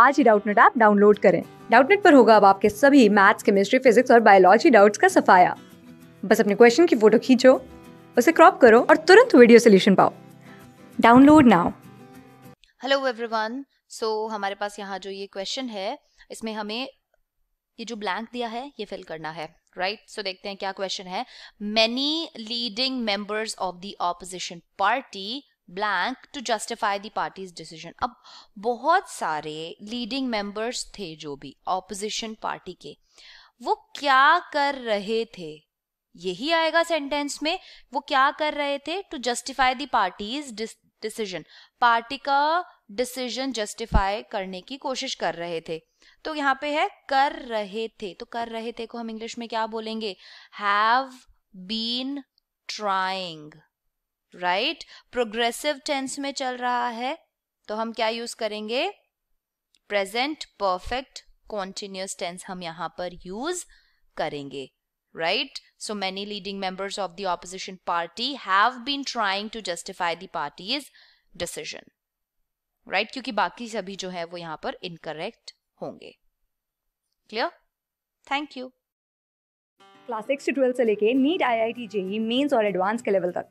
आज ही Doubtnut app download करें डाउटनेट पर होगा अब आपके सभी मैथ्स केमिस्ट्री फिजिक्स और बायोलॉजी डाउट्स का सफाया बस अपने क्वेश्चन की फोटो खींचो उसे क्रॉप करो और तुरंत वीडियो सोल्यूशन पाओ download now hello everyone so हमारे पास यहाँ जो ये क्वेश्चन है इसमें हमें ये जो ब्लैंक दिया है ये फिल करना है राइट right? सो so, देखते हैं क्या क्वेश्चन है many leading members of the opposition party blank to justify the party's decision अब बहुत सारे लीडिंग मेंबर्स थे जो भी ऑपोजिशन पार्टी के वो क्या कर रहे थे यही आएगा सेंटेंस में वो क्या कर रहे थे to justify the party's decision party का डिसीजन जस्टिफाई करने की कोशिश कर रहे थे तो यहाँ पे है कर रहे थे तो कर रहे थे को हम इंग्लिश में क्या बोलेंगे have been trying right progressive tense में चल रहा है तो हम क्या यूज करेंगे प्रेजेंट परफेक्ट कॉन्टिन्यूस टेंस हम यहां पर यूज करेंगे right so many leading members of the opposition party have been trying to justify party's decision right क्योंकि बाकी सभी जो है वो यहां पर इनकरेक्ट होंगे clear thank you class six से लेके NEET I I T JEE mains और एडवांस के लेवल तक